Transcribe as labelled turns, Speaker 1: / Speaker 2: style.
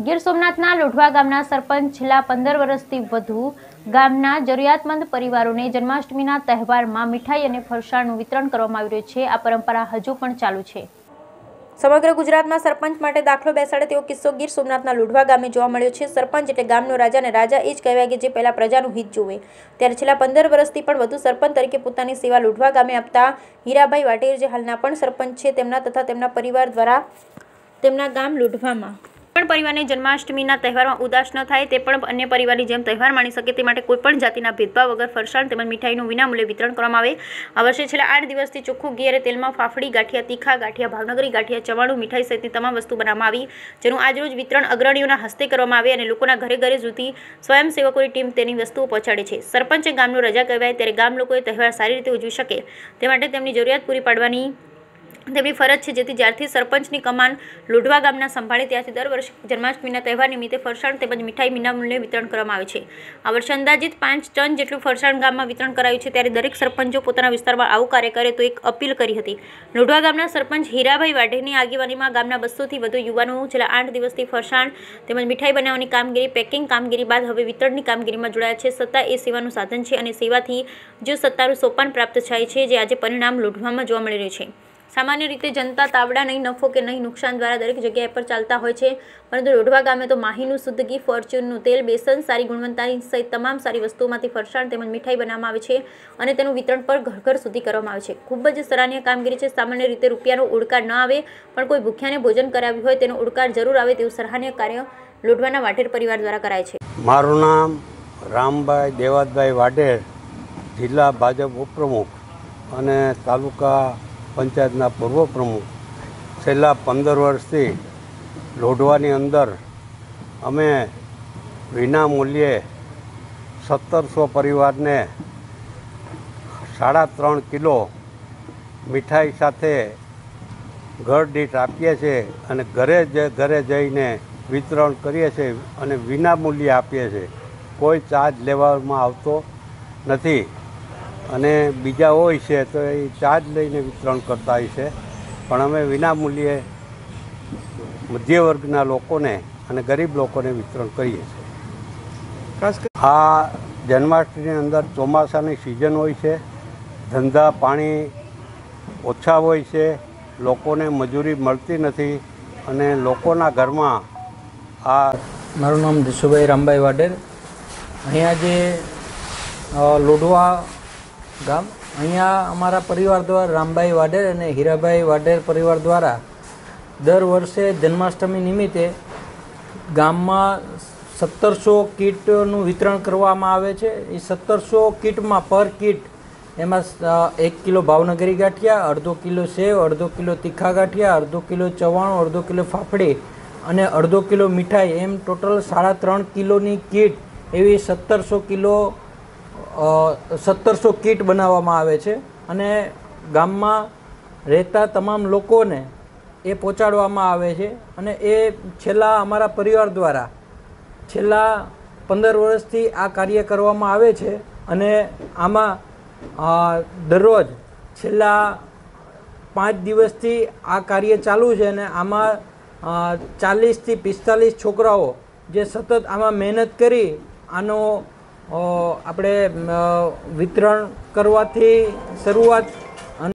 Speaker 1: ગીર સોમનાથના લોઢવા ગામના સરપંચ છેલ્લા પંદર વર્ષથી વધુ ગામના જરૂરિયાતમંદ પરિવારોને જન્માષ્ટમીના તહેવારમાં મીઠાઈ અને ફરસાણનું વિતરણ કરવામાં આવી રહ્યું છે આ પરંપરા હજુ પણ ચાલુ છે સમગ્ર ગુજરાતમાં સરપંચ માટે દાખલો બેસાડે તેવો કિસ્સો ગીર સોમનાથના લોઢવા ગામે જોવા મળ્યો છે સરપંચ એટલે ગામનો રાજાને રાજા એ જ કહેવાય કે જે પહેલાં પ્રજાનું હિત જુએ ત્યારે છેલ્લા પંદર વર્ષથી પણ વધુ સરપંચ તરીકે પોતાની સેવા લોઢવા ગામે આપતા હીરાભાઈ વાટેર જે હાલના પણ સરપંચ છે તેમના તથા તેમના પરિવાર દ્વારા તેમના ગામ લોઢવામાં પણ પરિવારને જન્માષ્ટમીના તહેવારમાં ઉદાસ ન થાય તે પણ અન્ય પરિવારની જેમ તહેવાર માણી શકે તે માટે કોઈપણ જાતિના ભેદભાવ વગર ફરસાણ તેમજ મીઠાઈનું વિનામૂલ્યે વિતરણ કરવામાં આવે આ વર્ષે છેલ્લા આઠ દિવસથી ચોખ્ખું ઘી અને તેલમાં ફાફડી ગાંઠિયા તીખા ગાંઠિયા ભાવનગરી ગાંઠિયા ચવાણું મીઠાઈ સહિતની તમામ વસ્તુ બનાવવામાં આવી જેનું આજરોજ વિતરણ અગ્રણીઓના હસ્તે કરવામાં આવે અને લોકોના ઘરે ઘરે સુધી સ્વયંસેવકોની ટીમ તેની વસ્તુઓ પહોંચાડે છે સરપંચે ગામનો રજા કહેવાય ત્યારે ગામ લોકોએ તહેવાર સારી રીતે ઉજવી શકે તે માટે તેમની જરૂરિયાત પૂરી પાડવાની તેમની ફરજ છે જેથી જ્યારથી સરપંચની કમાન લોઢવા ગામના સંભાળી ત્યારથી દર વર્ષે જન્માષ્ટમીના તહેવાર નિમિત્તે ફરસાણ તેમજ મીઠાઈ વિનામૂલ્યે વિતરણ કરવામાં આવે છે આ વર્ષે અંદાજિત પાંચ ટન જેટલું ફરસાણ ગામમાં વિતરણ કરાયું છે ત્યારે દરેક સરપંચો પોતાના વિસ્તારમાં આવું કાર્ય કરે તો એક અપીલ કરી હતી લોઢવા ગામના સરપંચ હીરાભાઈ વાઢેની આગેવાનીમાં ગામના બસોથી વધુ યુવાનો છેલ્લા આઠ દિવસથી ફરસાણ તેમજ મીઠાઈ બનાવવાની કામગીરી પેકિંગ કામગીરી બાદ હવે વિતરણની કામગીરીમાં જોડાયા છે સત્તા એ સેવાનું સાધન છે અને સેવાથી જો સત્તાનું સોપાન પ્રાપ્ત થાય છે જે આજે પરિણામ લોઢવામાં જોવા મળી રહ્યું છે સામાન્ય રીતે જનતા તાવડા નહીં નફો કે નહીં નુકસાન દ્વારા દરેક જગ્યાએ પર ચાલતા હોય છે પરંતુ રોઢવા ગામે તો માહીનું શુદ્ધ ફોર્ચ્યુનનું તેલ બેસન સારી ગુણવત્તાની સહિત તમામ સારી વસ્તુઓમાંથી ફરસાણ તેમજ મીઠાઈ બનાવવામાં આવે છે અને તેનું વિતરણ પણ ઘર ઘર સુધી કરવામાં આવે છે ખૂબ જ સરાહનીય કામગીરી છે સામાન્ય રીતે રૂપિયાનો ઓડકાર ન આવે પણ કોઈ ભૂખ્યાને ભોજન કરાવ્યું હોય તેનો ઓડકાર જરૂર આવે તેવું સરાહનીય કાર્ય લોઢવાના વાટેર પરિવાર દ્વારા કરાય છે
Speaker 2: મારું નામ રામભાઈ દેવાતભાઈ વાઢેર જિલ્લા ભાજપ ઉપપ્રમુખ અને તાલુકા પંચાયતના પૂર્વ પ્રમુખ છેલ્લા પંદર વર્ષથી લોઢવાની અંદર અમે વિના મૂલ્યે સત્તરસો પરિવારને સાડા ત્રણ કિલો મીઠાઈ સાથે ઘર દીઠ આપીએ છીએ અને ઘરે જ ઘરે જઈને વિતરણ કરીએ છીએ અને વિના મૂલ્યે આપીએ છીએ કોઈ ચાર્જ લેવામાં આવતો નથી અને બીજા હોય છે તો એ ચાર્જ લઈને વિતરણ કરતા હોય છે પણ અમે વિનામૂલ્યે મધ્યવર્ગના લોકોને અને ગરીબ લોકોને વિતરણ કરીએ છીએ આ જન્માષ્ટમીની અંદર ચોમાસાની સિઝન હોય છે ધંધા પાણી ઓછા હોય છે લોકોને મજૂરી મળતી નથી અને લોકોના ઘરમાં આ મારું નામ જસુભાઈ રામભાઈ વાડેર
Speaker 3: અહીંયા જે લોડવા ગામ અહીંયા અમારા પરિવાર દ્વારા રામભાઈ વાડેર અને હીરાભાઈ વાડેર પરિવાર દ્વારા દર વર્ષે જન્માષ્ટમી નિમિત્તે ગામમાં સત્તરસો કીટનું વિતરણ કરવામાં આવે છે એ સત્તરસો કીટમાં પર કીટ એમાં એક કિલો ભાવનગરી ગાંઠિયા અડધો કિલો સેવ અડધો કિલો તીખા ગાંઠિયા અડધો કિલો ચવાણું અડધો કિલો ફાફડી અને અડધો કિલો મીઠાઈ એમ ટોટલ સાડા ત્રણ કિલોની કીટ એવી સત્તરસો કિલો સત્તરસો કીટ બનાવવામાં આવે છે અને ગામમાં રહેતા તમામ લોકોને એ પહોંચાડવામાં આવે છે અને એ છેલ્લા અમારા પરિવાર દ્વારા છેલ્લા પંદર વર્ષથી આ કાર્ય કરવામાં આવે છે અને આમાં દરરોજ છેલ્લા પાંચ દિવસથી આ કાર્ય ચાલુ છે અને આમાં ચાલીસથી પિસ્તાલીસ છોકરાઓ જે સતત આમાં મહેનત કરી આનો આપણે વિતરણ કરવાથી શરૂઆત